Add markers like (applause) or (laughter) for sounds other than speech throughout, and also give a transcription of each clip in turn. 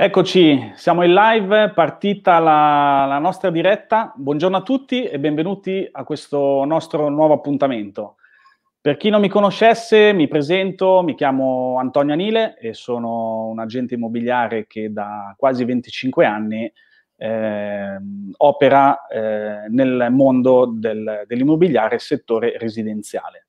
Eccoci, siamo in live, partita la, la, nostra diretta. Buongiorno a tutti e benvenuti a questo nostro nuovo appuntamento. Per chi non mi conoscesse, mi presento, mi chiamo Antonio Anile e sono un agente immobiliare che da quasi 25 anni eh, opera eh, nel mondo del, dell'immobiliare settore residenziale.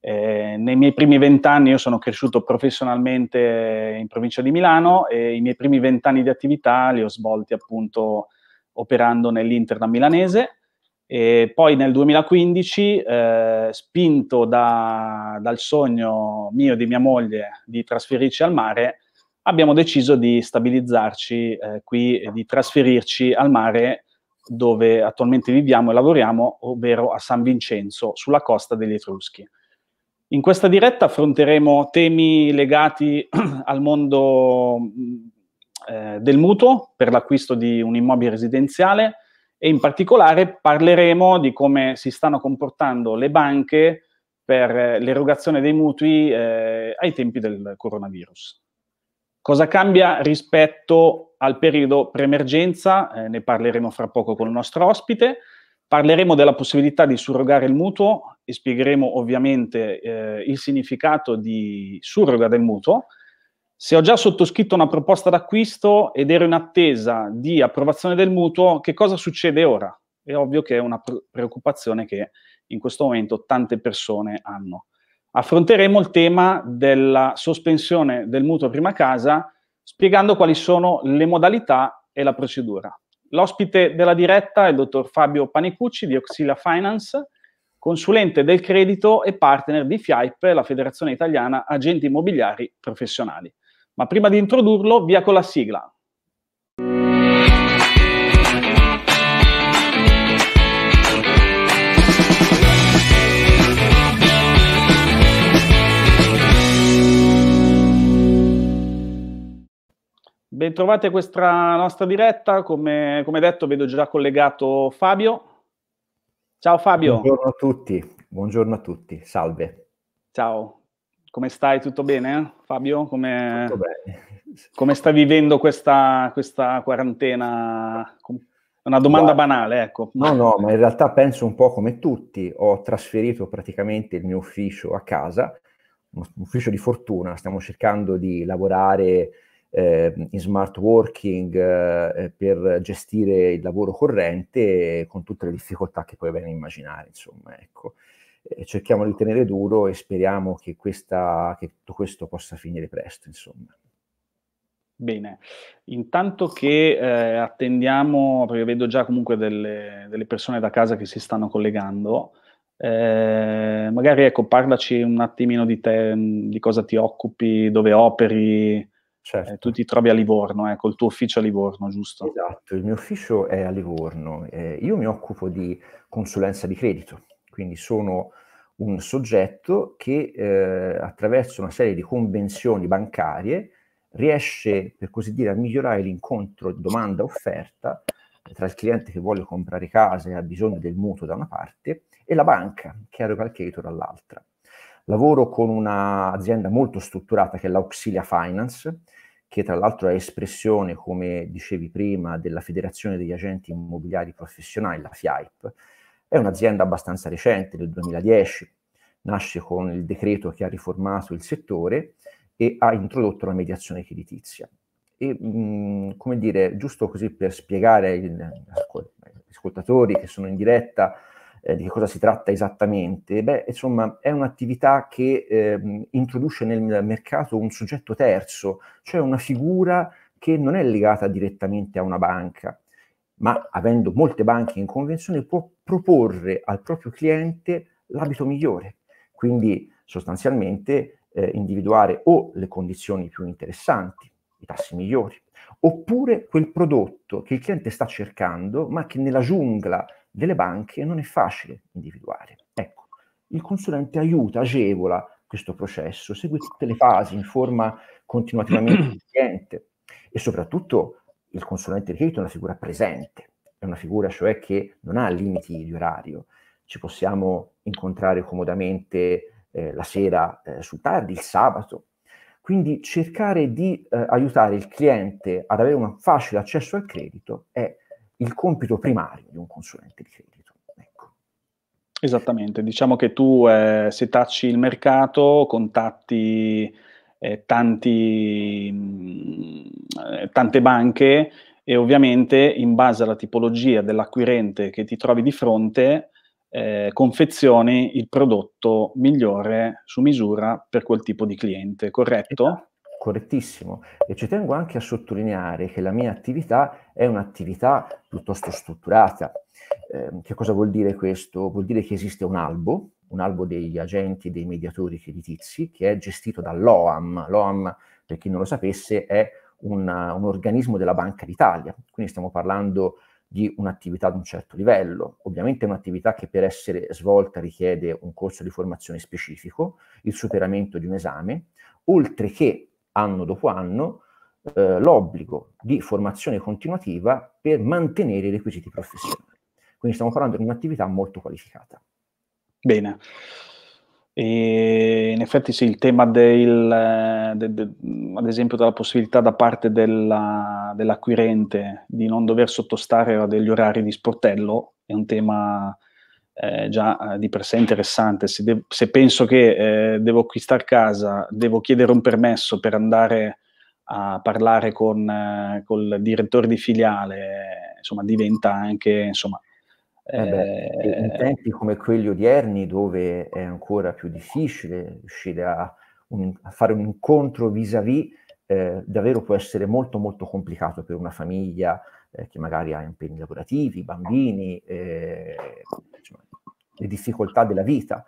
Eh, nei miei primi vent'anni io sono cresciuto professionalmente in provincia di Milano e i miei primi vent'anni di attività li ho svolti appunto operando nell'Inter da milanese. E poi nel 2015, eh, spinto da, dal sogno mio e di mia moglie di trasferirci al mare, abbiamo deciso di stabilizzarci eh, qui e di trasferirci al mare dove attualmente viviamo e lavoriamo, ovvero a San Vincenzo, sulla costa degli Etruschi. In questa diretta affronteremo temi legati (clears throat) al mondo eh, del mutuo per l'acquisto di un immobile residenziale e in particolare parleremo di come si stanno comportando le banche per eh, l'erogazione dei mutui eh, ai tempi del coronavirus. Cosa cambia rispetto al periodo pre-emergenza? Eh, ne parleremo fra poco con il nostro ospite. Parleremo della possibilità di surrogare il mutuo e spiegheremo ovviamente eh, il significato di surroga del mutuo. Se ho già sottoscritto una proposta d'acquisto ed ero in attesa di approvazione del mutuo, che cosa succede ora? È ovvio che è una preoccupazione che in questo momento tante persone hanno. Affronteremo il tema della sospensione del mutuo prima casa spiegando quali sono le modalità e la procedura. L'ospite della diretta è il dottor Fabio Panicucci di Oxila Finance, consulente del credito e partner di FIAIP, la Federazione Italiana Agenti Immobiliari Professionali. Ma prima di introdurlo, via con la sigla. Bentrovate a questa nostra diretta, come, come, detto vedo già collegato Fabio. Ciao Fabio. Buongiorno a tutti, buongiorno a tutti, salve. Ciao, come stai? Tutto bene eh? Fabio? Come, Tutto bene. Come stai vivendo questa, questa quarantena? Una domanda Guarda, banale, ecco. No, no, ma in realtà penso un po' come tutti. Ho trasferito praticamente il mio ufficio a casa, un ufficio di fortuna, stiamo cercando di lavorare eh, in smart working eh, eh, per gestire il lavoro corrente con tutte le difficoltà che puoi ben immaginare, insomma, ecco. Eh, cerchiamo di tenere duro e speriamo che, questa, che tutto questo possa finire presto, insomma. Bene, intanto che eh, attendiamo, perché vedo già comunque delle, delle, persone da casa che si stanno collegando, eh, magari ecco, parlaci un attimino di te, di cosa ti occupi, dove operi, Certo. Eh, tu ti trovi a Livorno, ecco, eh, il tuo ufficio a Livorno, giusto? Esatto, il mio ufficio è a Livorno. Eh, io mi occupo di consulenza di credito, quindi sono un soggetto che eh, attraverso una serie di convenzioni bancarie riesce, per così dire, a migliorare l'incontro domanda-offerta tra il cliente che vuole comprare casa e ha bisogno del mutuo da una parte e la banca che eroga il credito dall'altra. Lavoro con un'azienda molto strutturata che è l'Auxilia Finance, che tra l'altro è espressione, come dicevi prima, della Federazione degli Agenti Immobiliari Professionali, la FIAIP, è un'azienda abbastanza recente, del 2010, nasce con il decreto che ha riformato il settore e ha introdotto la mediazione creditizia. E, mh, come dire, giusto così per spiegare agli ascoltatori che sono in diretta eh, di che cosa si tratta esattamente? Beh, insomma, è un'attività che eh, introduce nel mercato un soggetto terzo, cioè una figura che non è legata direttamente a una banca, ma avendo molte banche in convenzione può proporre al proprio cliente l'abito migliore. Quindi sostanzialmente eh, individuare o le condizioni più interessanti, i tassi migliori, oppure quel prodotto che il cliente sta cercando, ma che nella giungla delle banche non è facile individuare. Ecco, il consulente aiuta, agevola questo processo, segue tutte le fasi, informa continuativamente il (clears throat) cliente e soprattutto il consulente di credito è una figura presente, è una figura cioè che non ha limiti di orario, ci possiamo incontrare comodamente eh, la sera eh, sul tardi, il sabato. Quindi cercare di eh, aiutare il cliente ad avere un facile accesso al credito è il compito primario di un consulente di credito. Ecco. Esattamente, diciamo che tu eh, se il mercato, contatti eh, tanti, mh, mm, eh, tante banche e ovviamente in base alla tipologia dell'acquirente che ti trovi di fronte, eh, confezioni il prodotto migliore su misura per quel tipo di cliente, corretto? correttissimo e ci tengo anche a sottolineare che la mia attività è un'attività piuttosto strutturata. Eh, che cosa vuol dire questo? Vuol dire che esiste un albo, un albo degli agenti, dei mediatori creditizi, che è gestito dall'OAM. L'OAM, per chi non lo sapesse, è una, un organismo della Banca d'Italia, quindi stiamo parlando di un'attività ad un certo livello. Ovviamente è un'attività che per essere svolta richiede un corso di formazione specifico, il superamento di un esame, oltre che anno dopo anno, eh, l'obbligo di formazione continuativa per mantenere i requisiti professionali. Quindi stiamo parlando di un'attività molto qualificata. Bene. E in effetti sì, il tema del, de, de, ad esempio della possibilità da parte della, dell'acquirente di non dover sottostare a degli orari di sportello è un tema eh, già eh, di per sé interessante. Se, de- se penso che eh, devo acquistare casa, devo chiedere un permesso per andare a parlare con eh, col direttore di filiale, insomma, diventa anche insomma. Eh eh, in tempi come quelli odierni, dove è ancora più difficile riuscire a, un, a fare un incontro vis-à-vis, davvero può essere molto molto complicato per una famiglia eh, chi magari ha impegni lavorativi, bambini, eh, diciamo, le difficoltà della vita.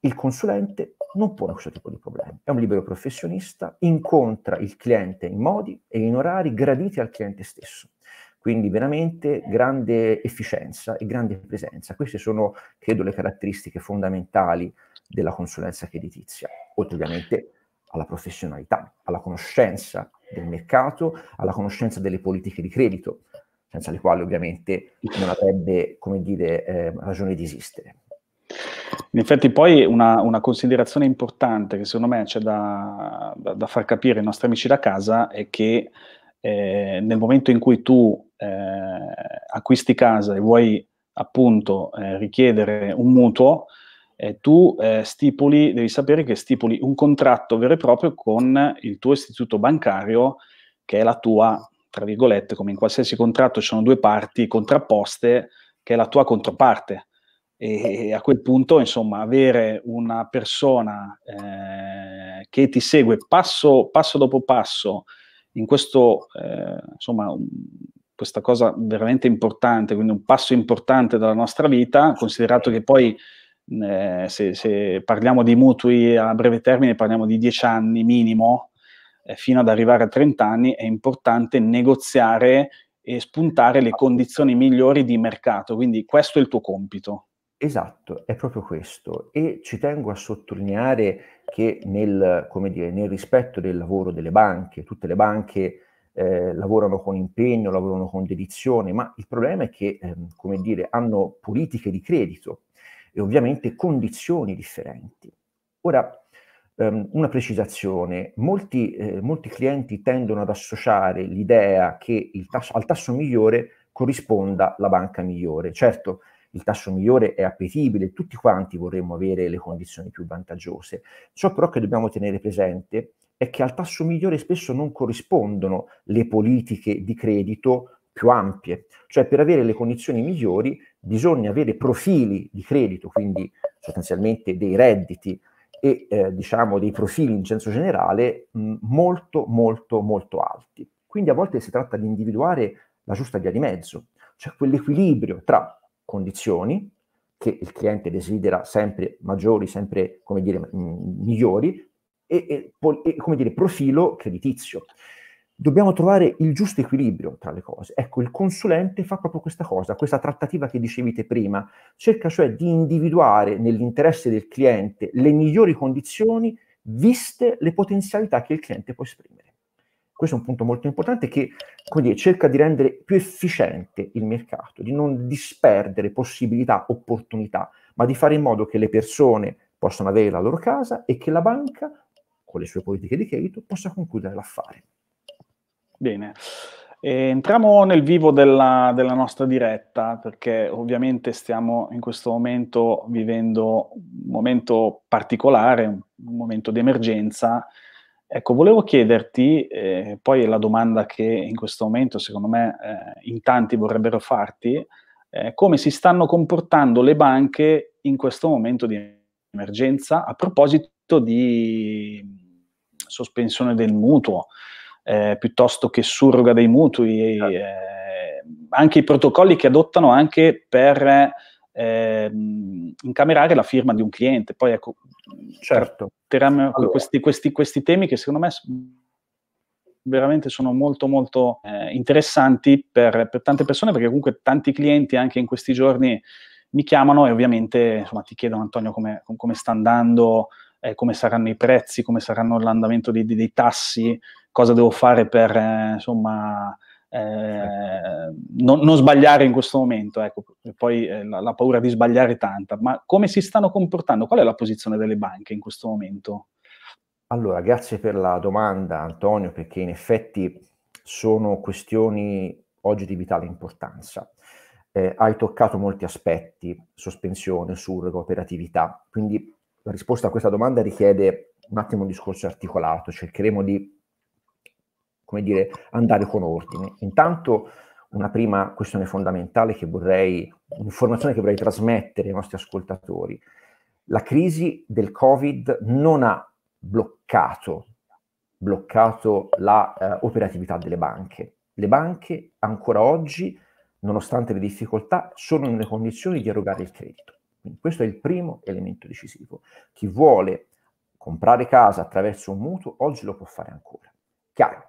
Il consulente non pone questo tipo di problemi, è un libero professionista, incontra il cliente in modi e in orari graditi al cliente stesso. Quindi veramente grande efficienza e grande presenza. Queste sono, credo, le caratteristiche fondamentali della consulenza creditizia. Oltre ovviamente alla professionalità, alla conoscenza del mercato, alla conoscenza delle politiche di credito, senza le quali ovviamente non avrebbe, come dire, eh, ragione di esistere. In effetti poi una, una, considerazione importante che secondo me c'è da, da, da, far capire ai nostri amici da casa è che eh, nel momento in cui tu eh, acquisti casa e vuoi appunto eh, richiedere un mutuo, eh, tu eh, stipuli, devi sapere che stipuli un contratto vero e proprio con il tuo istituto bancario, che è la tua, tra virgolette, come in qualsiasi contratto ci sono due parti contrapposte, che è la tua controparte. E, a quel punto, insomma, avere una persona eh, che ti segue passo, passo, dopo passo in questo, eh, insomma, un, questa cosa veramente importante, quindi un passo importante della nostra vita, considerato che poi eh, se, se, parliamo di mutui a breve termine, parliamo di 10 anni minimo, eh, fino ad arrivare a 30 anni, è importante negoziare e spuntare le esatto. condizioni migliori di mercato. Quindi questo è il tuo compito. Esatto, è proprio questo. E ci tengo a sottolineare che nel, dire, nel rispetto del lavoro delle banche, tutte le banche eh, lavorano con impegno, lavorano con dedizione, ma il problema è che, eh, come dire, hanno politiche di credito e ovviamente condizioni differenti. Ora, ehm, una precisazione, molti, eh, molti, clienti tendono ad associare l'idea che tasso, al tasso migliore corrisponda la banca migliore. Certo, il tasso migliore è appetibile, tutti quanti vorremmo avere le condizioni più vantaggiose. Ciò però che dobbiamo tenere presente è che al tasso migliore spesso non corrispondono le politiche di credito più ampie, cioè per avere le condizioni migliori bisogna avere profili di credito, quindi sostanzialmente dei redditi e eh, diciamo dei profili in senso generale mh, molto molto molto alti. Quindi a volte si tratta di individuare la giusta via di mezzo, cioè quell'equilibrio tra condizioni che il cliente desidera sempre maggiori, sempre come dire, mh, migliori, e, e, e come dire, profilo creditizio dobbiamo trovare il giusto equilibrio tra le cose. Ecco, il consulente fa proprio questa cosa, questa trattativa che dicevi te prima, cerca cioè di individuare nell'interesse del cliente le migliori condizioni viste le potenzialità che il cliente può esprimere. Questo è un punto molto importante che dire, cerca di rendere più efficiente il mercato, di non disperdere possibilità, opportunità, ma di fare in modo che le persone possano avere la loro casa e che la banca, con le sue politiche di credito, possa concludere l'affare. Bene. entriamo nel vivo della, della, nostra diretta, perché ovviamente stiamo in questo momento vivendo un momento particolare, un, un momento di emergenza. Ecco, volevo chiederti, eh, poi la domanda che in questo momento secondo me eh, in tanti vorrebbero farti, eh, come si stanno comportando le banche in questo momento di emergenza a proposito di sospensione del mutuo eh, piuttosto che surroga dei mutui, eh, certo. anche i protocolli che adottano anche per eh, incamerare la firma di un cliente. Poi ecco, certo. tratteremo allora. questi, questi, questi temi che secondo me veramente sono molto molto eh, interessanti per, per, tante persone perché comunque tanti clienti anche in questi giorni mi chiamano e ovviamente insomma, ti chiedono Antonio come, come sta andando, eh, come saranno i prezzi, come saranno l'andamento dei, dei, tassi cosa devo fare per eh, insomma, eh, non, non, sbagliare in questo momento, ecco, poi eh, la, la, paura di sbagliare è tanta, ma come si stanno comportando? Qual è la posizione delle banche in questo momento? Allora, grazie per la domanda Antonio, perché in effetti sono questioni oggi di vitale importanza. Eh, hai toccato molti aspetti, sospensione, surrogo, operatività, quindi la risposta a questa domanda richiede un attimo un discorso articolato, cercheremo di come dire, andare con ordine. Intanto una prima questione fondamentale che vorrei, un'informazione che vorrei trasmettere ai nostri ascoltatori. La crisi del Covid non ha bloccato, bloccato l'operatività eh, delle banche. Le banche ancora oggi, nonostante le difficoltà, sono nelle condizioni di erogare il credito. Quindi questo è il primo elemento decisivo. Chi vuole comprare casa attraverso un mutuo oggi lo può fare ancora. Chiaro,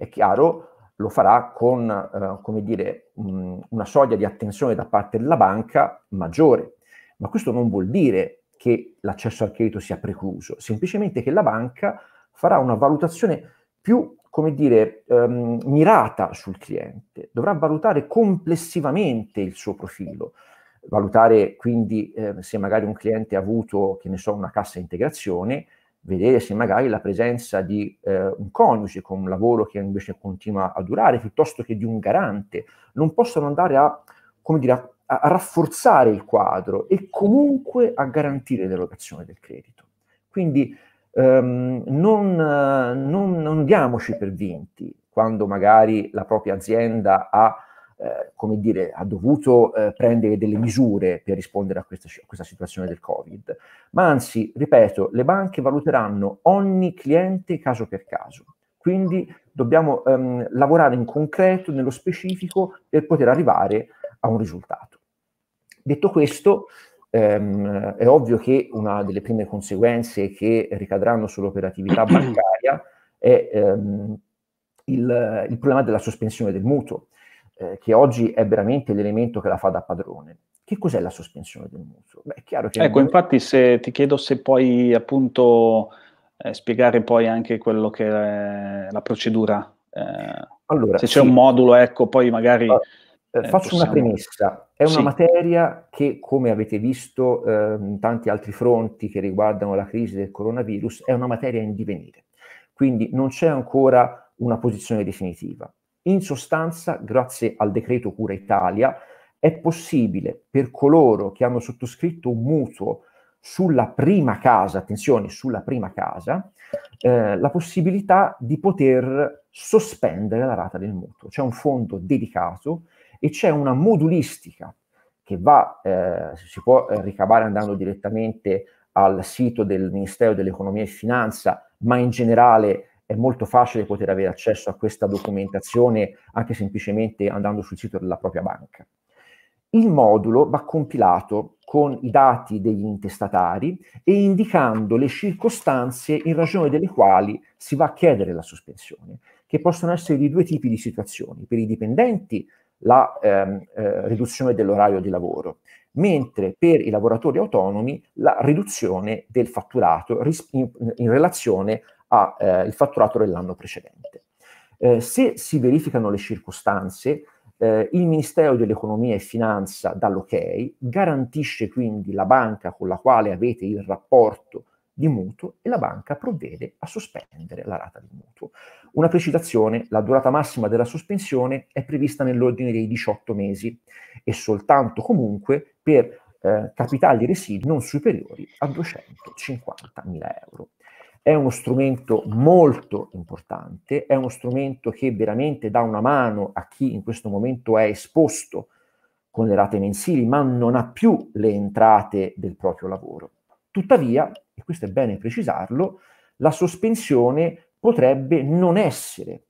è chiaro lo farà con eh, come dire, mh, una soglia di attenzione da parte della banca maggiore. Ma questo non vuol dire che l'accesso al credito sia precluso, semplicemente che la banca farà una valutazione più come dire, ehm, mirata sul cliente, dovrà valutare complessivamente il suo profilo, valutare quindi eh, se magari un cliente ha avuto, che ne so, una cassa integrazione, vedere se magari la presenza di eh, un coniuge con un lavoro che invece continua a durare, piuttosto che di un garante, non possono andare a, come dire, a, a rafforzare il quadro e comunque a garantire l'erogazione del credito. Quindi ehm, non, non, non diamoci per vinti quando magari la propria azienda ha eh, come dire, ha dovuto eh, prendere delle misure per rispondere a questa, a questa, situazione del Covid, ma anzi, ripeto, le banche valuteranno ogni cliente caso per caso. Quindi dobbiamo ehm, lavorare in concreto, nello specifico, per poter arrivare a un risultato. Detto questo, ehm, è ovvio che una delle prime conseguenze che ricadranno sull'operatività bancaria è ehm, il, il problema della sospensione del mutuo eh, che oggi è veramente l'elemento che la fa da padrone. Che cos'è la sospensione del muso? Beh, ecco, non... infatti se ti chiedo se puoi appunto eh, spiegare poi anche quello che è la procedura, eh, allora, se c'è sì. un modulo, ecco, poi magari... Ma... Eh, eh, faccio possiamo... una premessa, è una sì. materia che, come avete visto eh, in tanti altri fronti che riguardano la crisi del coronavirus, è una materia in divenire, quindi non c'è ancora una posizione definitiva. In sostanza, grazie al decreto Cura Italia, è possibile per coloro che hanno sottoscritto un mutuo sulla prima casa, attenzione, sulla prima casa, eh, la possibilità di poter sospendere la rata del mutuo. C'è un fondo dedicato e c'è una modulistica che va, eh, si può eh, ricavare andando direttamente al sito del Ministero dell'Economia e Finanza, ma in generale è molto facile poter avere accesso a questa documentazione anche semplicemente andando sul sito della propria banca. Il modulo va compilato con i dati degli intestatari e indicando le circostanze in ragione delle quali si va a chiedere la sospensione, che possono essere di due tipi di situazioni. Per i dipendenti la ehm, eh, riduzione dell'orario di lavoro, mentre per i lavoratori autonomi la riduzione del fatturato ris- in, in relazione al eh, fatturato dell'anno precedente. Eh, se si verificano le circostanze, eh, il Ministero dell'Economia e Finanza dà l'ok, garantisce quindi la banca con la quale avete il rapporto di mutuo e la banca provvede a sospendere la rata di mutuo. Una precisazione, la durata massima della sospensione è prevista nell'ordine dei 18 mesi e soltanto comunque per eh, capitali residui non superiori a 250.000 euro è uno strumento molto importante, è uno strumento che veramente dà una mano a chi in questo momento è esposto con le rate mensili, ma non ha più le entrate del proprio lavoro. Tuttavia, e questo è bene precisarlo, la sospensione potrebbe non essere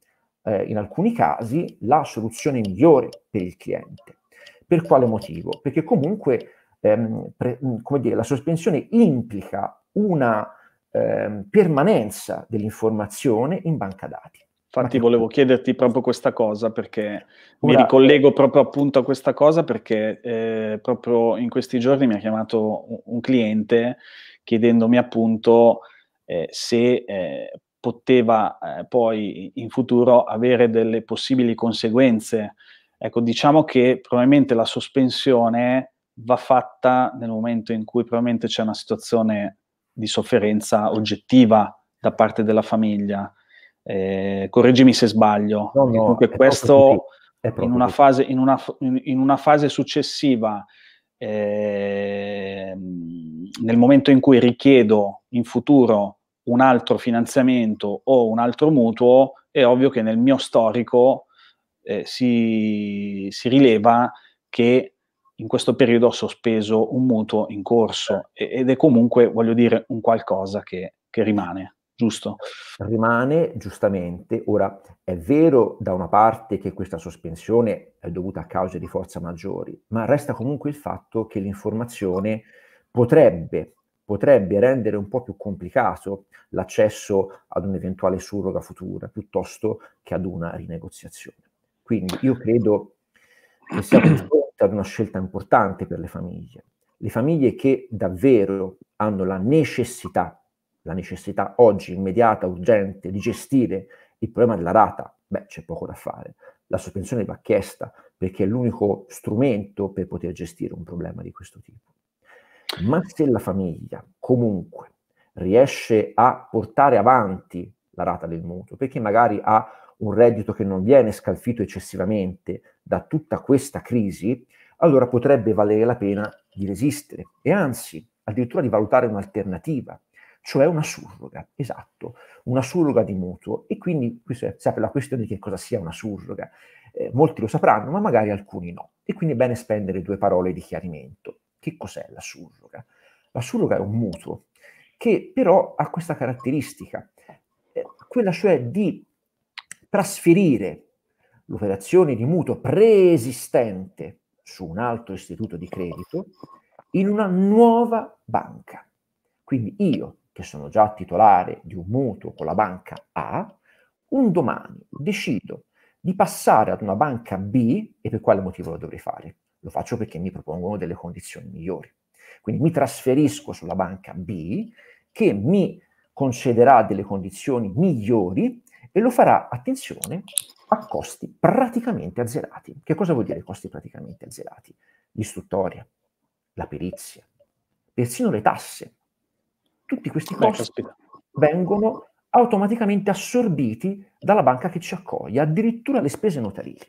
eh, in alcuni casi la soluzione migliore per il cliente. Per quale motivo? Perché comunque ehm, pre- dire, la sospensione implica una Ehm, permanenza dell'informazione in banca dati. Infatti Ma volevo chiederti proprio questa cosa perché Ora, mi ricollego proprio appunto a questa cosa perché eh, proprio in questi giorni mi ha chiamato un cliente chiedendomi appunto eh, se eh, poteva eh, poi in futuro avere delle possibili conseguenze. Ecco, diciamo che probabilmente la sospensione va fatta nel momento in cui probabilmente c'è una situazione di sofferenza oggettiva da parte della famiglia. Eh, correggimi se sbaglio, no, no, comunque questo in una, fase, in, una, in una, fase, successiva, eh, nel momento in cui richiedo in futuro un altro finanziamento o un altro mutuo, è ovvio che nel mio storico eh, si, si rileva che in questo periodo ho sospeso un mutuo in corso ed è comunque, voglio dire, un qualcosa che, che rimane. Giusto. Rimane giustamente, ora è vero da una parte che questa sospensione è dovuta a cause di forza maggiori, ma resta comunque il fatto che l'informazione potrebbe, potrebbe rendere un po' più complicato l'accesso ad un'eventuale surroga futura piuttosto che ad una rinegoziazione. Quindi io credo che sia (clears throat) questo stata una scelta importante per le famiglie. Le famiglie che davvero hanno la necessità, la necessità oggi immediata, urgente, di gestire il problema della rata, beh, c'è poco da fare. La sospensione va chiesta perché è l'unico strumento per poter gestire un problema di questo tipo. Ma se la famiglia comunque riesce a portare avanti la rata del mutuo, perché magari ha un reddito che non viene scalfito eccessivamente da tutta questa crisi, allora potrebbe valere la pena di resistere e anzi addirittura di valutare un'alternativa, cioè una surroga, esatto, una surroga di mutuo. E quindi qui si apre la questione di che cosa sia una surroga. Eh, molti lo sapranno, ma magari alcuni no. E quindi è bene spendere due parole di chiarimento. Che cos'è la surroga? La surroga è un mutuo che però ha questa caratteristica, eh, quella cioè di trasferire l'operazione di mutuo preesistente su un altro istituto di credito in una nuova banca. Quindi io, che sono già titolare di un mutuo con la banca A, un domani decido di passare ad una banca B e per quale motivo lo dovrei fare? Lo faccio perché mi propongono delle condizioni migliori. Quindi mi trasferisco sulla banca B che mi concederà delle condizioni migliori e lo farà, attenzione, a costi praticamente azzerati. Che cosa vuol dire costi praticamente azzerati? L'istruttoria, la perizia, persino le tasse. Tutti questi costi vengono automaticamente assorbiti dalla banca che ci accoglie, addirittura le spese notarili.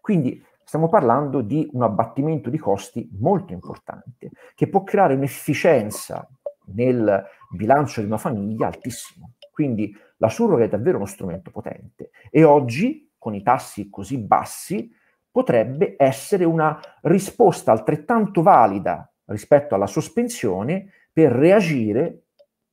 Quindi stiamo parlando di un abbattimento di costi molto importante, che può creare un'efficienza nel bilancio di una famiglia altissimo. Quindi la surroga è davvero uno strumento potente e oggi, con i tassi così bassi, potrebbe essere una risposta altrettanto valida rispetto alla sospensione per reagire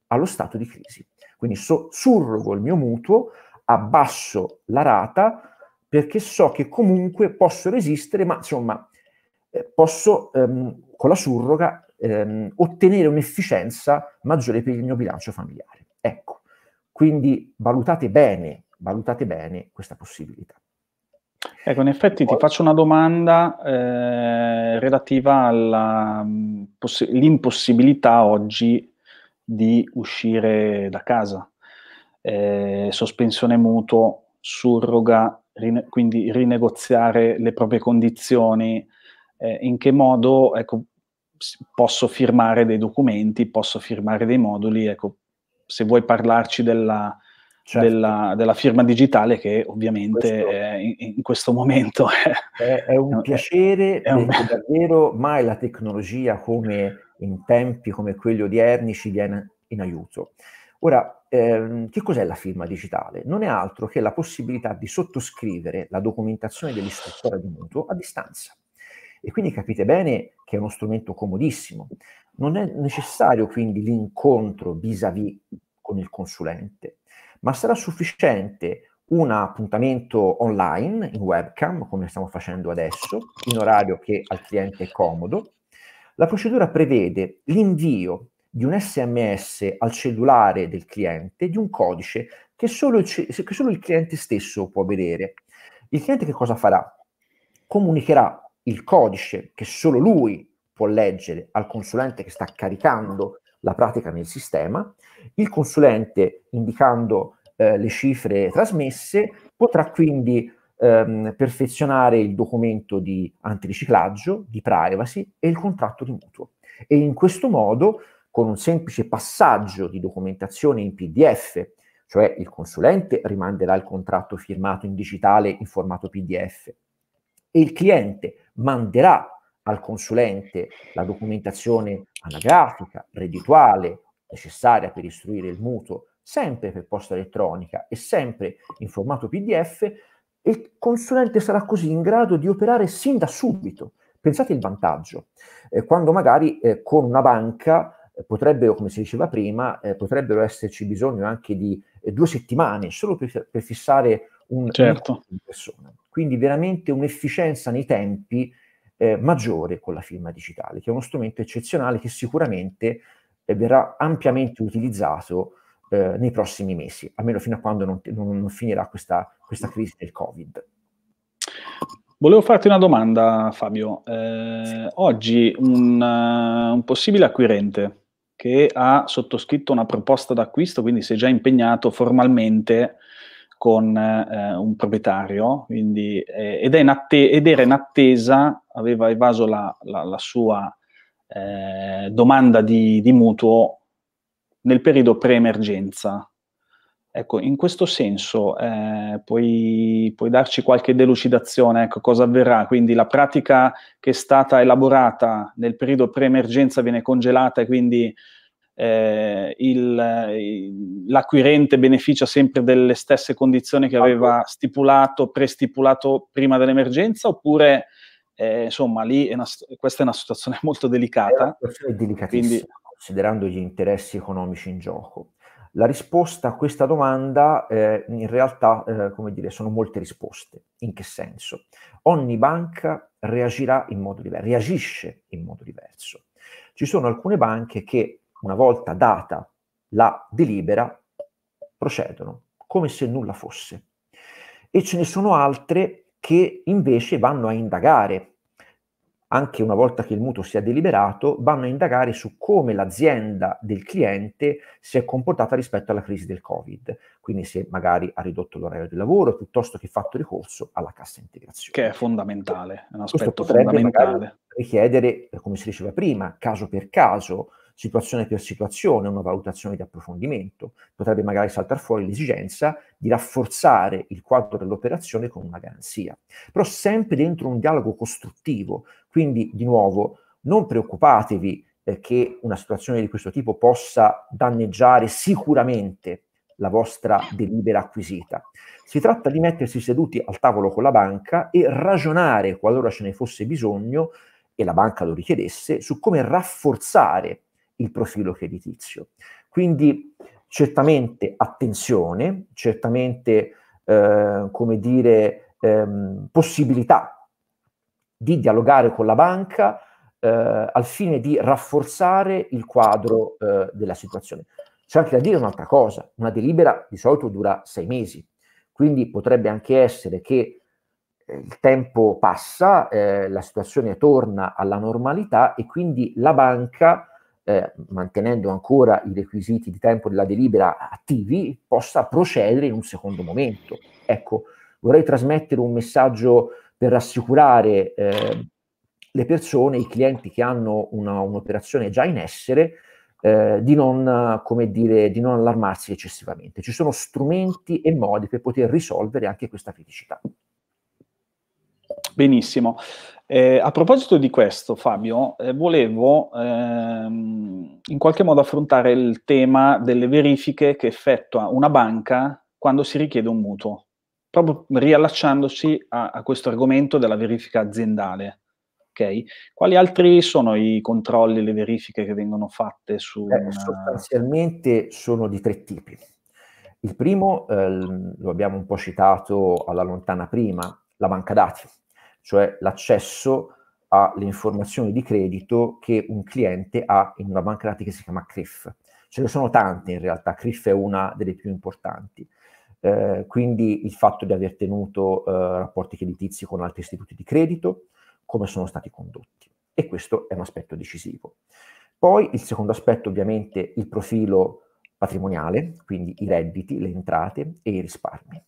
allo stato di crisi. Quindi so, surrogo il mio mutuo, abbasso la rata perché so che comunque posso resistere, ma insomma eh, posso ehm, con la surroga ehm, ottenere un'efficienza maggiore per il mio bilancio familiare. Ecco. Quindi valutate bene, valutate bene questa possibilità. Ecco, in effetti ti faccio una domanda eh, relativa all'impossibilità mm, oggi di uscire da casa. Eh, sospensione mutuo, surroga, rine- quindi rinegoziare le proprie condizioni, eh, in che modo ecco, posso firmare dei documenti, posso firmare dei moduli, ecco, se vuoi parlarci della, certo. della, della firma digitale che ovviamente questo, è, in, in, questo momento è, è un è, piacere, è un... davvero mai la tecnologia come in tempi come quelli odierni ci viene in aiuto. Ora, ehm, che cos'è la firma digitale? Non è altro che la possibilità di sottoscrivere la documentazione dell'istruttore di mutuo a distanza. E quindi capite bene che è uno strumento comodissimo. Non è necessario quindi l'incontro vis-à-vis con il consulente, ma sarà sufficiente un appuntamento online in webcam, come stiamo facendo adesso, in orario che al cliente è comodo. La procedura prevede l'invio di un sms al cellulare del cliente di un codice che solo il, che solo il cliente stesso può vedere. Il cliente che cosa farà? Comunicherà il codice che solo lui può leggere al consulente che sta caricando la pratica nel sistema, il consulente indicando eh, le cifre trasmesse potrà quindi ehm, perfezionare il documento di antiriciclaggio, di privacy e il contratto di mutuo. E in questo modo, con un semplice passaggio di documentazione in PDF, cioè il consulente rimanderà il contratto firmato in digitale in formato PDF e il cliente manderà al consulente la documentazione anagrafica, reddituale, necessaria per istruire il mutuo, sempre per posta elettronica e sempre in formato PDF, il consulente sarà così in grado di operare sin da subito. Pensate il vantaggio, eh, quando magari eh, con una banca eh, potrebbero, come si diceva prima, eh, potrebbero esserci bisogno anche di eh, due settimane solo per, per fissare un certo. Un persona. Quindi veramente un'efficienza nei tempi eh, maggiore con la firma digitale, che è uno strumento eccezionale che sicuramente eh, verrà ampiamente utilizzato eh, nei prossimi mesi, almeno fino a quando non, non, non finirà questa, questa, crisi del Covid. Volevo farti una domanda, Fabio. Sì. Eh, oggi un, eh, un possibile acquirente che ha sottoscritto una proposta d'acquisto, quindi si è già impegnato formalmente con eh, un proprietario quindi, eh, ed, atte- ed, era in attesa, aveva evaso la, la, la sua eh, domanda di, di, mutuo nel periodo pre-emergenza. Ecco, in questo senso eh, puoi, puoi, darci qualche delucidazione, ecco cosa avverrà. Quindi la pratica che è stata elaborata nel periodo pre-emergenza viene congelata e quindi eh, il, eh, l'acquirente beneficia sempre delle stesse condizioni che aveva stipulato, prestipulato prima dell'emergenza oppure eh, insomma lì è una, questa è una situazione (laughs) molto delicata. È una situazione delicatissima quindi... considerando gli interessi economici in gioco. La risposta a questa domanda eh, in realtà, eh, come dire, sono molte risposte. In che senso? Ogni banca reagirà in modo diverso, reagisce in modo diverso. Ci sono alcune banche che una volta data la delibera, procedono come se nulla fosse. E ce ne sono altre che invece vanno a indagare, anche una volta che il mutuo sia deliberato, vanno a indagare su come l'azienda del cliente si è comportata rispetto alla crisi del Covid, quindi se magari ha ridotto l'orario di lavoro piuttosto che fatto ricorso alla cassa integrazione. Che è fondamentale, è un aspetto fondamentale. Richiedere, eh, come si diceva prima, caso per caso, situazione per situazione, una valutazione di approfondimento. Potrebbe magari saltare fuori l'esigenza di rafforzare il quadro dell'operazione con una garanzia, però sempre dentro un dialogo costruttivo. Quindi, di nuovo, non preoccupatevi eh, che una situazione di questo tipo possa danneggiare sicuramente la vostra delibera acquisita. Si tratta di mettersi seduti al tavolo con la banca e ragionare, qualora ce ne fosse bisogno e la banca lo richiedesse, su come rafforzare il profilo creditizio. Quindi certamente attenzione, certamente eh, come dire, ehm, possibilità di dialogare con la banca eh, al fine di rafforzare il quadro eh, della situazione. C'è anche da dire un'altra cosa, una delibera di solito dura sei mesi, quindi potrebbe anche essere che eh, il tempo passa, eh, la situazione torna alla normalità e quindi la banca eh, mantenendo ancora i requisiti di tempo della delibera attivi, possa procedere in un secondo momento. Ecco, vorrei trasmettere un messaggio per rassicurare eh, le persone, i clienti che hanno una, un'operazione già in essere, eh, di, non, dire, di non allarmarsi eccessivamente. Ci sono strumenti e modi per poter risolvere anche questa criticità. Benissimo. Eh, a proposito di questo, Fabio, eh, volevo ehm, in qualche modo affrontare il tema delle verifiche che effettua una banca quando si richiede un mutuo, proprio riallacciandosi a, a questo argomento della verifica aziendale. Okay. Quali altri sono i controlli, le verifiche che vengono fatte su... Una... Eh, sostanzialmente sono di tre tipi. Il primo, ehm, lo abbiamo un po' citato alla lontana prima, la banca dati cioè l'accesso alle informazioni di credito che un cliente ha in una banca dati che si chiama CRIF. Ce ne sono tante in realtà, CRIF è una delle più importanti. Eh, quindi il fatto di aver tenuto eh, rapporti creditizi con altri istituti di credito, come sono stati condotti. E questo è un aspetto decisivo. Poi il secondo aspetto ovviamente il profilo patrimoniale, quindi i redditi, le entrate e i risparmi.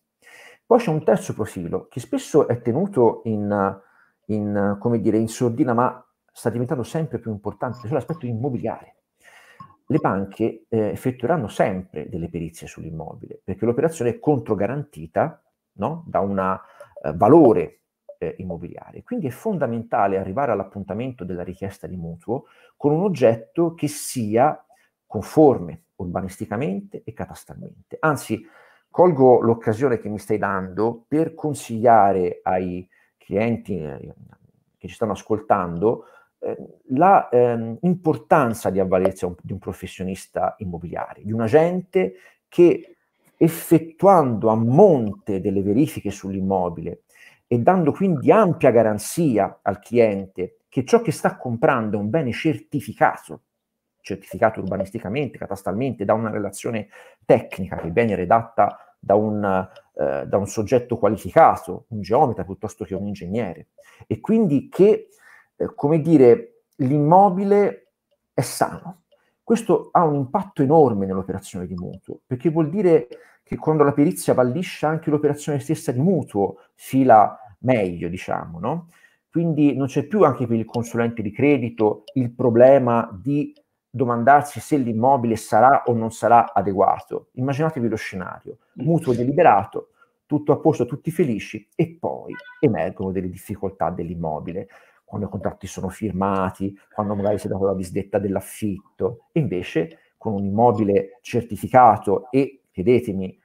Poi c'è un terzo profilo che spesso è tenuto in, in, dire, in sordina, ma sta diventando sempre più importante, cioè l'aspetto immobiliare. Le banche eh, effettueranno sempre delle perizie sull'immobile, perché l'operazione è controgarantita no? da un eh, valore eh, immobiliare. Quindi è fondamentale arrivare all'appuntamento della richiesta di mutuo con un oggetto che sia conforme urbanisticamente e catastalmente. Anzi, colgo l'occasione che mi stai dando per consigliare ai clienti eh, che ci stanno ascoltando eh, l'importanza ehm, di avvalersi un, di un professionista immobiliare, di un agente che effettuando a monte delle verifiche sull'immobile e dando quindi ampia garanzia al cliente che ciò che sta comprando è un bene certificato certificato urbanisticamente, catastalmente, da una relazione tecnica che viene redatta da un, eh, da un soggetto qualificato, un geometra piuttosto che un ingegnere. E quindi che, eh, come dire, l'immobile è sano. Questo ha un impatto enorme nell'operazione di mutuo, perché vuol dire che quando la perizia va liscia anche l'operazione stessa di mutuo fila meglio, diciamo, no? Quindi non c'è più anche per il consulente di credito il problema di domandarsi se l'immobile sarà o non sarà adeguato. Immaginatevi lo scenario, mm. mutuo deliberato, tutto a posto, tutti felici e poi emergono delle difficoltà dell'immobile, quando i contratti sono firmati, quando magari si è dato la disdetta dell'affitto. invece con un immobile certificato e, credetemi,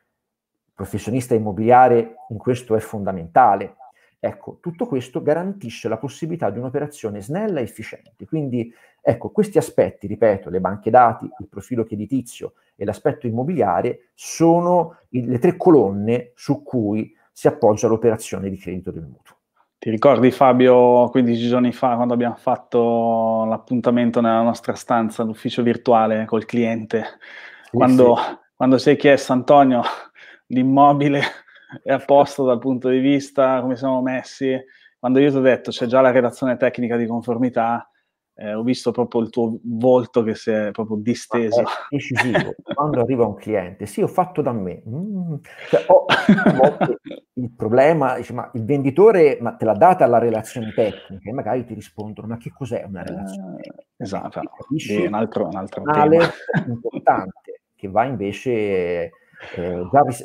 professionista immobiliare in questo è fondamentale, Ecco, tutto questo garantisce la possibilità di un'operazione snella e efficiente. Quindi, ecco, questi aspetti, ripeto, le banche dati, il profilo creditizio e l'aspetto immobiliare sono il, le tre colonne su cui si appoggia l'operazione di credito del mutuo. Ti ricordi Fabio 15 giorni fa quando abbiamo fatto l'appuntamento nella nostra stanza, l'ufficio virtuale col cliente, sì, quando, sì. quando si è chiesto Antonio l'immobile è a posto dal punto di vista come siamo messi. Quando io ti ho detto c'è già la relazione tecnica di conformità, eh, ho visto proprio il tuo volto che si è proprio disteso. è decisivo. (laughs) Quando arriva un cliente, sì, ho fatto da me. Mm. Cioè, oh, (laughs) il problema, dice, ma il venditore ma te l'ha data la relazione tecnica e magari ti rispondono, ma che cos'è una relazione eh, tecnica? Eh, esatto, è un altro, un altro tema. importante che va invece eh,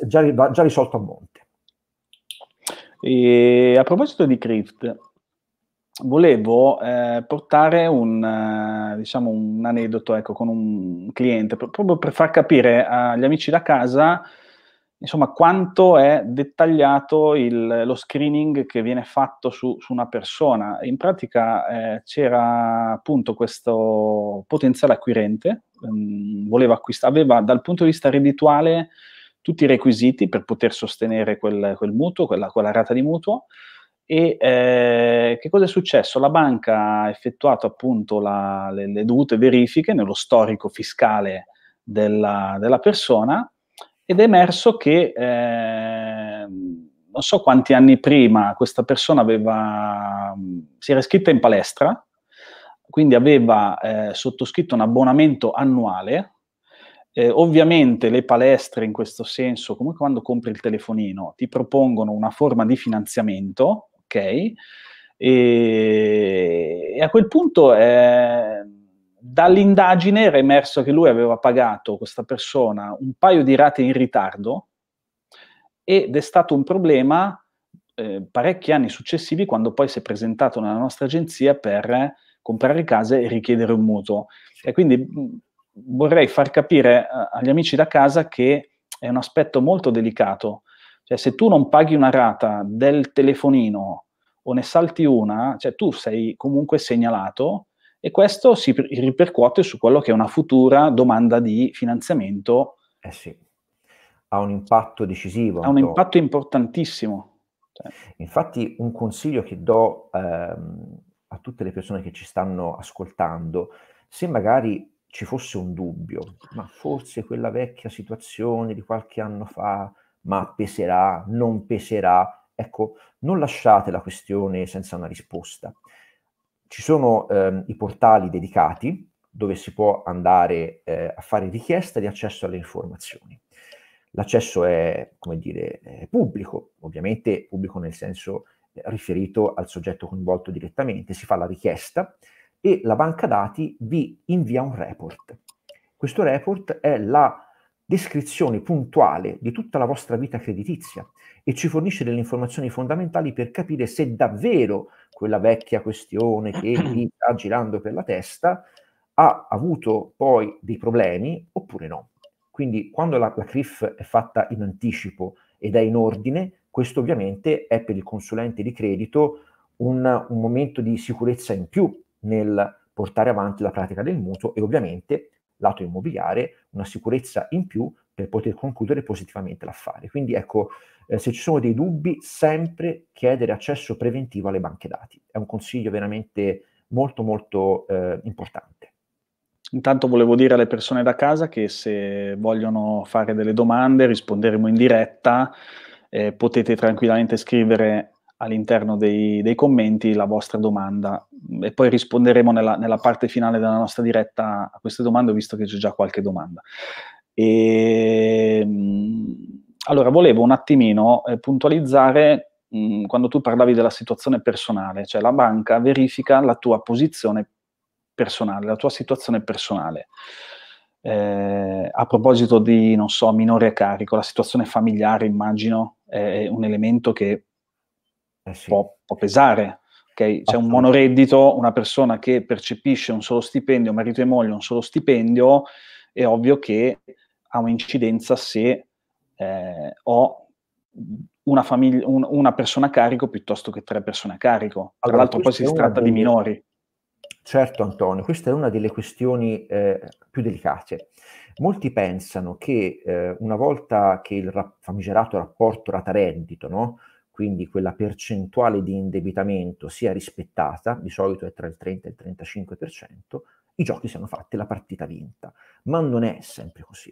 già, già, già risolto a monte. E a proposito di Crypt, volevo eh, portare un, eh, diciamo, un aneddoto ecco, con un cliente, proprio per far capire agli amici da casa insomma, quanto è dettagliato il, lo screening che viene fatto su, su una persona. In pratica eh, c'era appunto questo potenziale acquirente, mh, mm, voleva acquistare, aveva dal punto di vista reddituale tutti i requisiti per poter sostenere quel, quel mutuo, quella, quella, rata di mutuo. E eh, che cosa è successo? La banca ha effettuato appunto la, le, le, dovute verifiche nello storico fiscale della, della persona ed è emerso che eh, non so quanti anni prima questa persona aveva, si era iscritta in palestra, quindi aveva eh, sottoscritto un abbonamento annuale eh, ovviamente le palestre in questo senso, come quando compri il telefonino, ti propongono una forma di finanziamento, ok? E, e a quel punto eh, dall'indagine era emerso che lui aveva pagato questa persona un paio di rate in ritardo ed è stato un problema eh, parecchi anni successivi quando poi si è presentato nella nostra agenzia per comprare case e richiedere un mutuo. E quindi mm, vorrei far capire eh, agli amici da casa che è un aspetto molto delicato. Cioè, se tu non paghi una rata del telefonino o ne salti una, cioè, tu sei comunque segnalato e questo si ripercuote su quello che è una futura domanda di finanziamento. Eh sì, ha un impatto decisivo. Ha un impatto importantissimo. Cioè. Infatti un consiglio che do ehm, a tutte le persone che ci stanno ascoltando, se magari ci fosse un dubbio, ma forse quella vecchia situazione di qualche anno fa, ma peserà, non peserà? Ecco, non lasciate la questione senza una risposta. Ci sono eh, i portali dedicati dove si può andare eh, a fare richiesta di accesso alle informazioni. L'accesso è, come dire, è pubblico, ovviamente pubblico nel senso eh, riferito al soggetto coinvolto direttamente, si fa la richiesta, e la banca dati vi invia un report. Questo report è la descrizione puntuale di tutta la vostra vita creditizia e ci fornisce delle informazioni fondamentali per capire se davvero quella vecchia questione che (clears throat) vi sta girando per la testa ha avuto poi dei problemi oppure no. Quindi quando la, la CRIF è fatta in anticipo ed è in ordine, questo ovviamente è per il consulente di credito un, un momento di sicurezza in più nel portare avanti la pratica del mutuo e ovviamente lato immobiliare una sicurezza in più per poter concludere positivamente l'affare. Quindi ecco, eh, se ci sono dei dubbi, sempre chiedere accesso preventivo alle banche dati. È un consiglio veramente molto molto eh, importante. Intanto volevo dire alle persone da casa che se vogliono fare delle domande risponderemo in diretta, eh, potete tranquillamente scrivere all'interno dei, dei, commenti la vostra domanda e poi risponderemo nella, nella, parte finale della nostra diretta a queste domande, visto che c'è già qualche domanda. E, ehm, allora, volevo un attimino eh, puntualizzare mh, mm, quando tu parlavi della situazione personale, cioè la banca verifica la tua posizione personale, la tua situazione personale. Eh, a proposito di, non so, minore carico, la situazione familiare, immagino, è un elemento che eh sì. può, può, pesare. Okay? C'è un monoreddito, una persona che percepisce un solo stipendio, marito e moglie un solo stipendio, è ovvio che ha un'incidenza se eh, ho una, famiglia, un, una persona a carico piuttosto che tre persone a carico. Tra allora, l'altro poi si tratta delle... di minori. Certo Antonio, questa è una delle questioni eh, più delicate. Molti pensano che eh, una volta che il ra- famigerato rapporto rata-reddito no? quindi quella percentuale di indebitamento sia rispettata, di solito è tra il 30 e il 35%, i giochi siano fatti la partita vinta. Ma non è sempre così,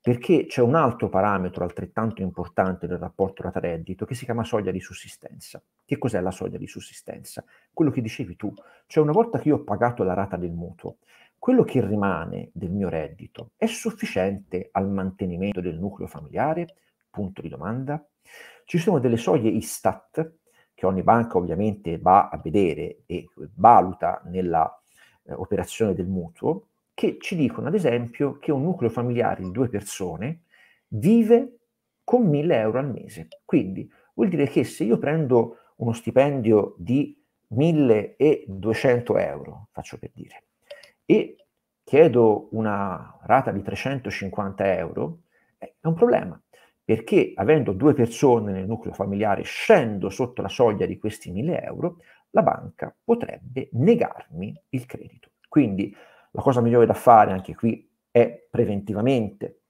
perché c'è un altro parametro altrettanto importante del rapporto rata-reddito che si chiama soglia di sussistenza. Che cos'è la soglia di sussistenza? Quello che dicevi tu, cioè una volta che io ho pagato la rata del mutuo, quello che rimane del mio reddito è sufficiente al mantenimento del nucleo familiare? Punto di domanda. Ci sono delle soglie ISTAT che ogni banca ovviamente va a vedere e valuta nella eh, operazione del mutuo, che ci dicono ad esempio che un nucleo familiare di due persone vive con 1000 euro al mese. Quindi vuol dire che se io prendo uno stipendio di 1200 euro, faccio per dire, e chiedo una rata di 350 euro, eh, è un problema, perché avendo due persone nel nucleo familiare scendo sotto la soglia di questi 1000 euro, la banca potrebbe negarmi il credito. Quindi la cosa migliore da fare anche qui è preventivamente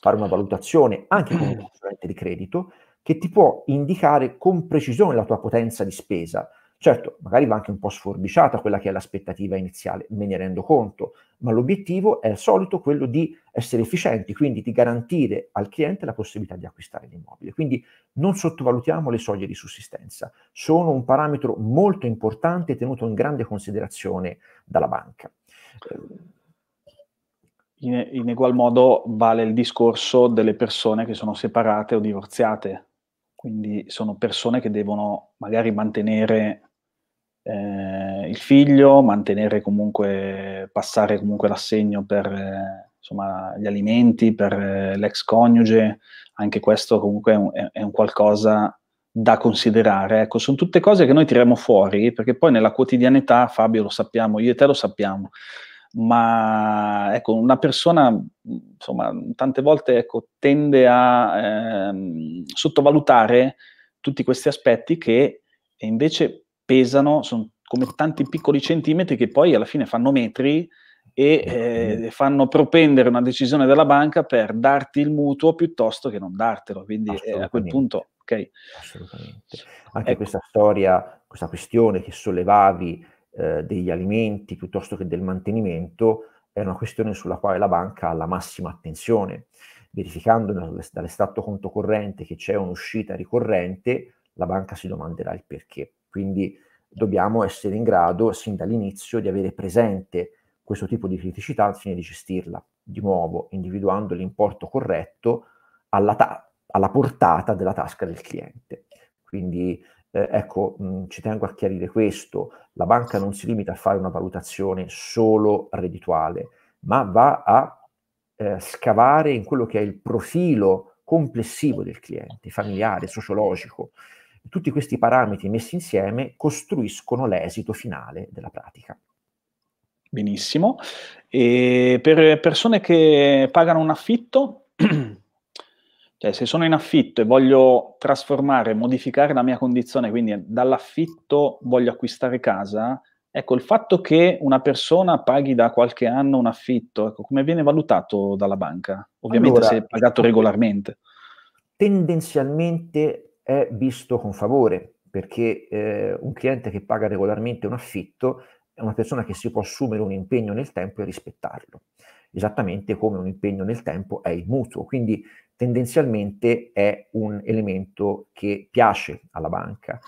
fare una valutazione anche con un (clears throat) consulente di credito che ti può indicare con precisione la tua potenza di spesa. Certo, magari va anche un po' sforbiciata quella che è l'aspettativa iniziale, me ne rendo conto, ma l'obiettivo è al solito quello di essere efficienti, quindi di garantire al cliente la possibilità di acquistare l'immobile. Quindi non sottovalutiamo le soglie di sussistenza, sono un parametro molto importante tenuto in grande considerazione dalla banca. Eh, in, in egual modo vale il discorso delle persone che sono separate o divorziate, quindi sono persone che devono magari mantenere eh, il figlio, mantenere comunque, passare comunque l'assegno per eh, insomma, gli alimenti, per eh, l'ex coniuge, anche questo comunque è un, è un, qualcosa da considerare. Ecco, sono tutte cose che noi tiriamo fuori perché poi nella quotidianità, Fabio lo sappiamo, io e te lo sappiamo, ma ecco, una persona insomma, tante volte ecco, tende a ehm, sottovalutare tutti questi aspetti che invece pesano, sono come tanti piccoli centimetri che poi alla fine fanno metri e mm-hmm. eh, fanno propendere una decisione della banca per darti il mutuo piuttosto che non dartelo. Quindi eh, a quel punto, ok. Assolutamente. Anche ecco. questa storia, questa questione che sollevavi eh, degli alimenti piuttosto che del mantenimento è una questione sulla quale la banca ha la massima attenzione. Verificando dall'estratto conto corrente che c'è un'uscita ricorrente, la banca si domanderà il perché quindi dobbiamo essere in grado, sin dall'inizio, di avere presente questo tipo di criticità al fine di gestirla, di nuovo individuando l'importo corretto alla, ta- alla portata della tasca del cliente. Quindi eh, ecco, mh, mm, ci tengo a chiarire questo, la banca non si limita a fare una valutazione solo reddituale, ma va a eh, scavare in quello che è il profilo complessivo del cliente, familiare, sociologico, tutti questi parametri messi insieme costruiscono l'esito finale della pratica. Benissimo. E per persone che pagano un affitto, (clears throat) cioè se sono in affitto e voglio trasformare, modificare la mia condizione, quindi dall'affitto voglio acquistare casa, ecco il fatto che una persona paghi da qualche anno un affitto, ecco, come viene valutato dalla banca? Ovviamente allora, se è pagato eh, regolarmente. Tendenzialmente è visto con favore perché eh, un cliente che paga regolarmente un affitto è una persona che si può assumere un impegno nel tempo e rispettarlo, esattamente come un impegno nel tempo è il mutuo, quindi tendenzialmente è un elemento che piace alla banca.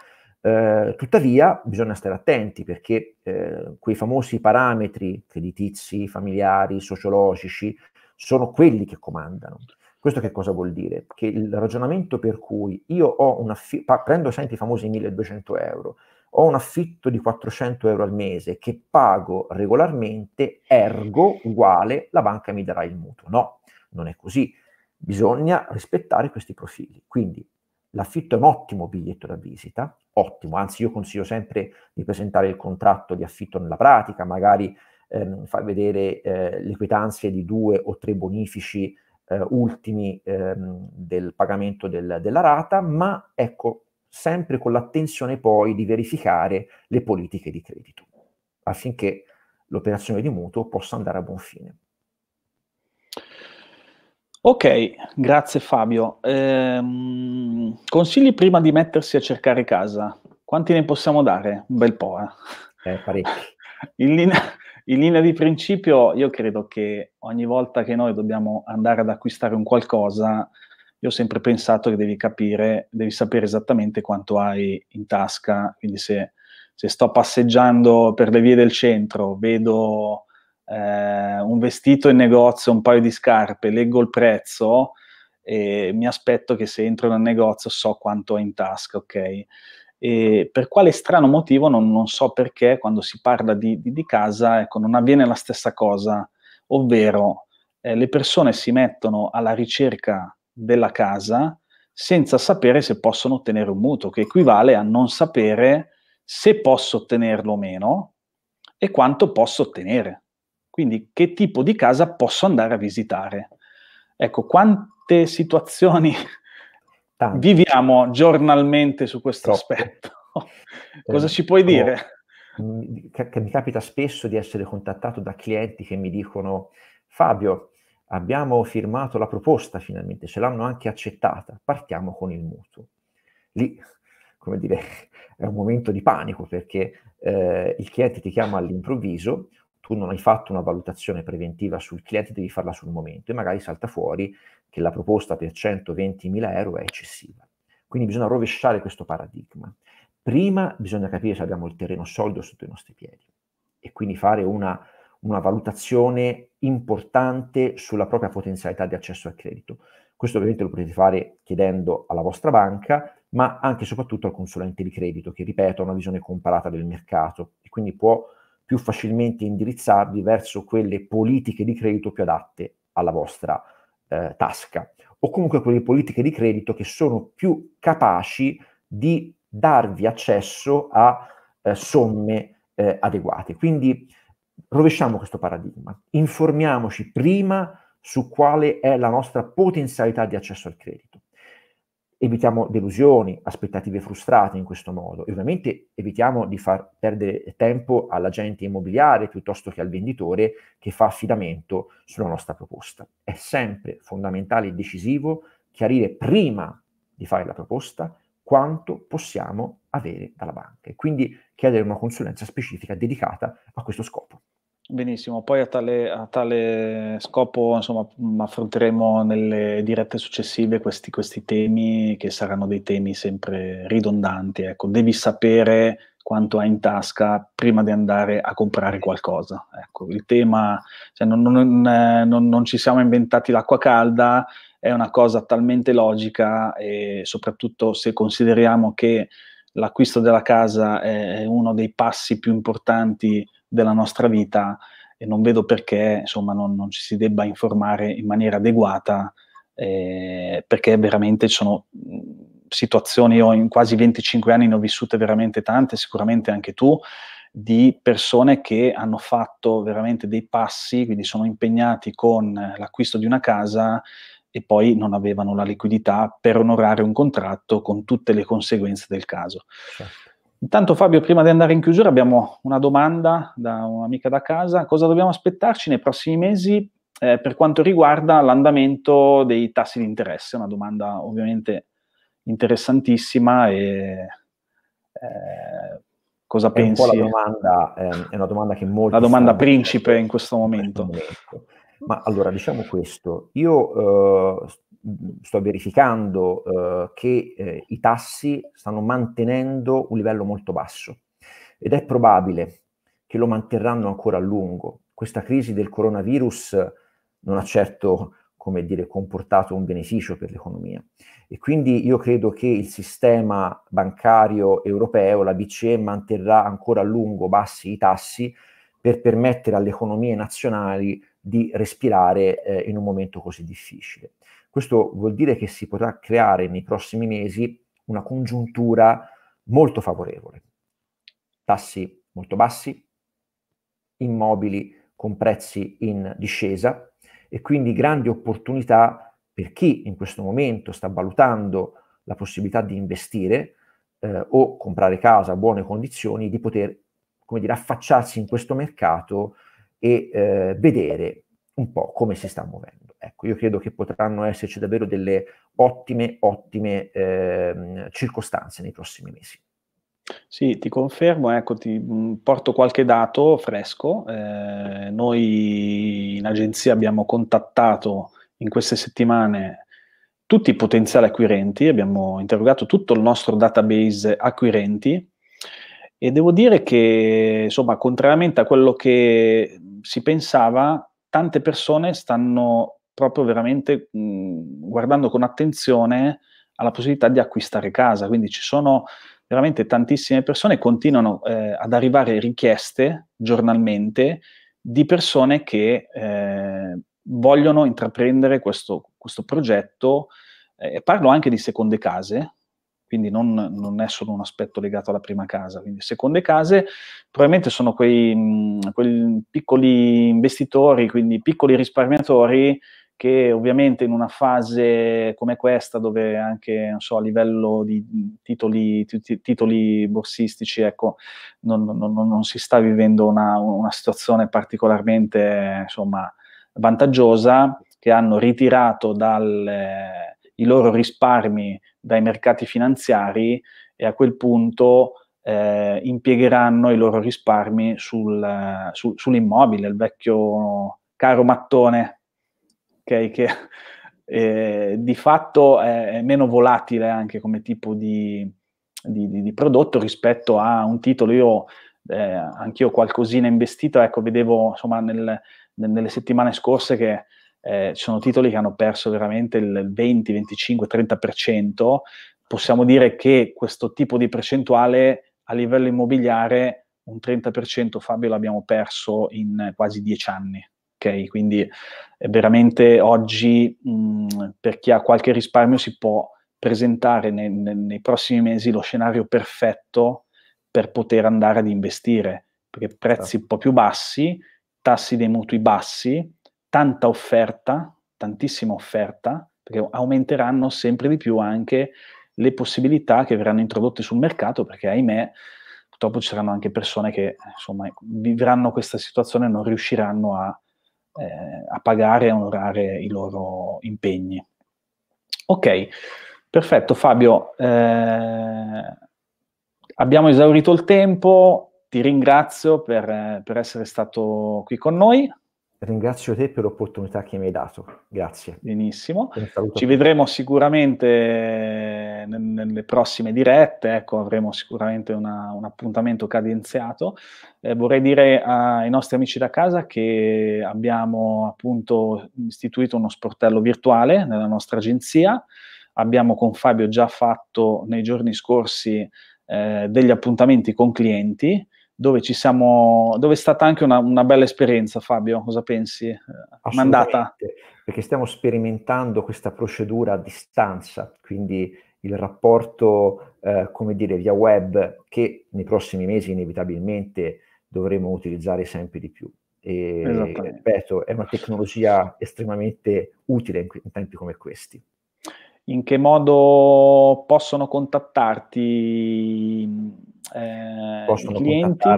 Eh, tuttavia bisogna stare attenti perché eh, quei famosi parametri creditizi, familiari, sociologici sono quelli che comandano. Questo che cosa vuol dire? Che il ragionamento per cui io ho un affitto, prendo senti i famosi 1200 euro, ho un affitto di 400 euro al mese che pago regolarmente, ergo uguale la banca mi darà il mutuo. No, non è così. Bisogna rispettare questi profili. Quindi l'affitto è un ottimo biglietto da visita, ottimo, anzi io consiglio sempre di presentare il contratto di affitto nella pratica, magari ehm, far vedere eh, le quietanze di due o tre bonifici eh, ultimi ehm, del pagamento del, della rata, ma ecco, sempre con l'attenzione poi di verificare le politiche di credito affinché l'operazione di mutuo possa andare a buon fine. Ok, grazie Fabio. Ehm, consigli prima di mettersi a cercare casa? Quanti ne possiamo dare? Un bel po', eh? eh parecchi. (laughs) In linea, in linea di principio io credo che ogni volta che noi dobbiamo andare ad acquistare un qualcosa, io ho sempre pensato che devi capire, devi sapere esattamente quanto hai in tasca, quindi se, se sto passeggiando per le vie del centro, vedo eh, un vestito in negozio, un paio di scarpe, leggo il prezzo e mi aspetto che se entro nel negozio so quanto ho in tasca, ok? E per quale strano motivo, non, non so perché, quando si parla di, di, di, casa, ecco, non avviene la stessa cosa, ovvero eh, le persone si mettono alla ricerca della casa senza sapere se possono ottenere un mutuo, che equivale a non sapere se posso ottenerlo o meno e quanto posso ottenere. Quindi che tipo di casa posso andare a visitare. Ecco, quante situazioni Tanto. Viviamo giornalmente su questo Troppo. aspetto. (laughs) Cosa eh, ci puoi dire? Che, che mi capita spesso di essere contattato da clienti che mi dicono Fabio, abbiamo firmato la proposta finalmente, ce l'hanno anche accettata, partiamo con il mutuo. Lì, come dire, (laughs) è un momento di panico perché eh, il cliente ti chiama all'improvviso, tu non hai fatto una valutazione preventiva sul cliente, devi farla sul momento e magari salta fuori che la proposta per 120.000 euro è eccessiva. Quindi bisogna rovesciare questo paradigma. Prima bisogna capire se abbiamo il terreno solido sotto i nostri piedi e quindi fare una, una valutazione importante sulla propria potenzialità di accesso al credito. Questo ovviamente lo potete fare chiedendo alla vostra banca, ma anche e soprattutto al consulente di credito, che ripeto ha una visione comparata del mercato e quindi può più facilmente indirizzarvi verso quelle politiche di credito più adatte alla vostra eh, tasca o comunque quelle politiche di credito che sono più capaci di darvi accesso a eh, somme eh, adeguate. Quindi rovesciamo questo paradigma, informiamoci prima su quale è la nostra potenzialità di accesso al credito evitiamo delusioni, aspettative frustrate in questo modo e ovviamente evitiamo di far perdere tempo all'agente immobiliare piuttosto che al venditore che fa affidamento sulla nostra proposta. È sempre fondamentale e decisivo chiarire prima di fare la proposta quanto possiamo avere dalla banca e quindi chiedere una consulenza specifica dedicata a questo scopo. Benissimo, poi a tale, a tale scopo insomma, affronteremo nelle dirette successive questi, questi, temi che saranno dei temi sempre ridondanti. Ecco. Devi sapere quanto hai in tasca prima di andare a comprare qualcosa. Ecco, il tema, cioè non, non, non, eh, non ci siamo inventati l'acqua calda, è una cosa talmente logica e soprattutto se consideriamo che l'acquisto della casa è uno dei passi più importanti della nostra vita e non vedo perché insomma, non, non, ci si debba informare in maniera adeguata eh, perché veramente ci sono situazioni, io in quasi 25 anni ne ho vissute veramente tante, sicuramente anche tu, di persone che hanno fatto veramente dei passi, quindi sono impegnati con l'acquisto di una casa e poi non avevano la liquidità per onorare un contratto con tutte le conseguenze del caso. Certo. Intanto Fabio, prima di andare in chiusura abbiamo una domanda da un'amica da casa. Cosa dobbiamo aspettarci nei prossimi mesi eh, per quanto riguarda l'andamento dei tassi di interesse? Una domanda ovviamente interessantissima e eh, cosa pensi? È, domanda, ehm, è una domanda che molto... La domanda principe in questo momento. momento. Ma allora diciamo questo, io eh, sto verificando eh, che eh, i tassi stanno mantenendo un livello molto basso ed è probabile che lo manterranno ancora a lungo. Questa crisi del coronavirus non ha certo come dire, comportato un beneficio per l'economia. E quindi io credo che il sistema bancario europeo, la BCE, manterrà ancora a lungo bassi i tassi per permettere alle economie nazionali di respirare eh, in un momento così difficile. Questo vuol dire che si potrà creare nei prossimi mesi una congiuntura molto favorevole. Tassi molto bassi, immobili con prezzi in discesa e quindi grandi opportunità per chi in questo momento sta valutando la possibilità di investire eh, o comprare casa a buone condizioni, di poter come dire, affacciarsi in questo mercato e eh, vedere un po' come si sta muovendo. Ecco, io credo che potranno esserci davvero delle ottime, ottime eh, circostanze nei prossimi mesi. Sì, ti confermo, ecco, ti mm, porto qualche dato fresco. Eh, noi in agenzia abbiamo contattato in queste settimane tutti i potenziali acquirenti, abbiamo interrogato tutto il nostro database acquirenti e devo dire che, insomma, contrariamente a quello che si pensava, tante persone stanno proprio veramente mh, mhmm, guardando con attenzione alla possibilità di acquistare casa, quindi ci sono veramente tantissime persone, continuano eh, ad arrivare richieste giornalmente di persone che eh, vogliono intraprendere questo, questo progetto. Eh, parlo anche di seconde case, quindi non, non, è solo un aspetto legato alla prima casa. Quindi seconde case probabilmente sono quei, mm, quei piccoli investitori, quindi piccoli risparmiatori che ovviamente in una fase come questa, dove anche so, a livello di titoli, titoli borsistici ecco, non, non, non, si sta vivendo una, una situazione particolarmente insomma, vantaggiosa, che hanno ritirato dal i loro risparmi dai mercati finanziari e a quel punto eh, impiegheranno i loro risparmi sul, su, sull'immobile, il vecchio caro mattone, okay, che (laughs) eh, di fatto è meno volatile anche come tipo di, di, di, di prodotto rispetto a un titolo. Io eh, anch'io qualcosina investito, ecco, vedevo insomma nel, nel, nelle settimane scorse che eh, sono titoli che hanno perso veramente il 20, 25, 30%, possiamo dire che questo tipo di percentuale a livello immobiliare un 30% Fabio l'abbiamo perso in eh, quasi 10 anni. Okay, quindi eh, veramente oggi mh, mm, per chi ha qualche risparmio si può presentare nei, nei, prossimi mesi lo scenario perfetto per poter andare ad investire, perché prezzi certo. un po' più bassi, tassi dei mutui bassi, tanta offerta, tantissima offerta, perché aumenteranno sempre di più anche le possibilità che verranno introdotte sul mercato, perché ahimè purtroppo ci saranno anche persone che insomma, vivranno questa situazione e non riusciranno a, eh, a pagare e onorare i loro impegni. Ok, perfetto Fabio, eh, abbiamo esaurito il tempo, ti ringrazio per, per essere stato qui con noi ringrazio te per l'opportunità che mi hai dato. Grazie. Benissimo. Ci vedremo sicuramente nelle prossime dirette, ecco, avremo sicuramente una, un appuntamento cadenziato. Eh, vorrei dire ai nostri amici da casa che abbiamo appunto istituito uno sportello virtuale nella nostra agenzia. Abbiamo con Fabio già fatto nei giorni scorsi eh, degli appuntamenti con clienti dove, siamo, dove è stata anche una, una, bella esperienza, Fabio, cosa pensi? Mandata. Eh, perché stiamo sperimentando questa procedura a distanza, quindi il rapporto, eh, come dire, via web, che nei prossimi mesi inevitabilmente dovremo utilizzare sempre di più. E, ripeto, è una tecnologia estremamente utile in, in tempi come questi. In che modo possono contattarti eh, possono clienti.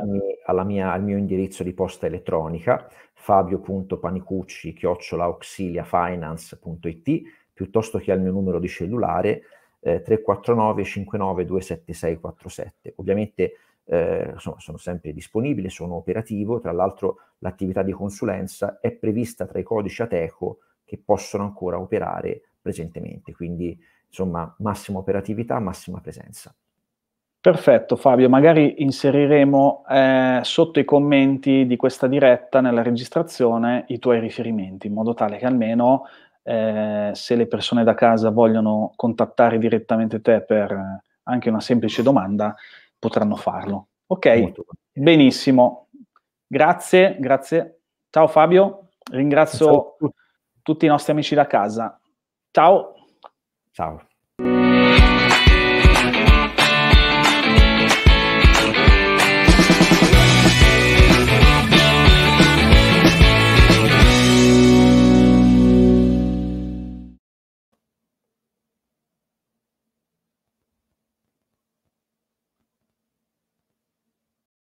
Mia, al mio indirizzo di posta elettronica fabio.panicucci chiocciolauxiliafinance.it piuttosto che al mio numero di cellulare eh, 349 59 27647. Ovviamente eh, insomma, sono sempre disponibile, sono operativo, tra l'altro l'attività di consulenza è prevista tra i codici ATECO che possono ancora operare presentemente, quindi insomma massima operatività, massima presenza. Perfetto Fabio, magari inseriremo eh, sotto i commenti di questa diretta nella registrazione i tuoi riferimenti, in modo tale che almeno eh, se le persone da casa vogliono contattare direttamente te per eh, anche una semplice domanda, potranno farlo. Ok, benissimo. Grazie, grazie. Ciao Fabio, ringrazio Ciao. tutti i nostri amici da casa. Ciao. Ciao.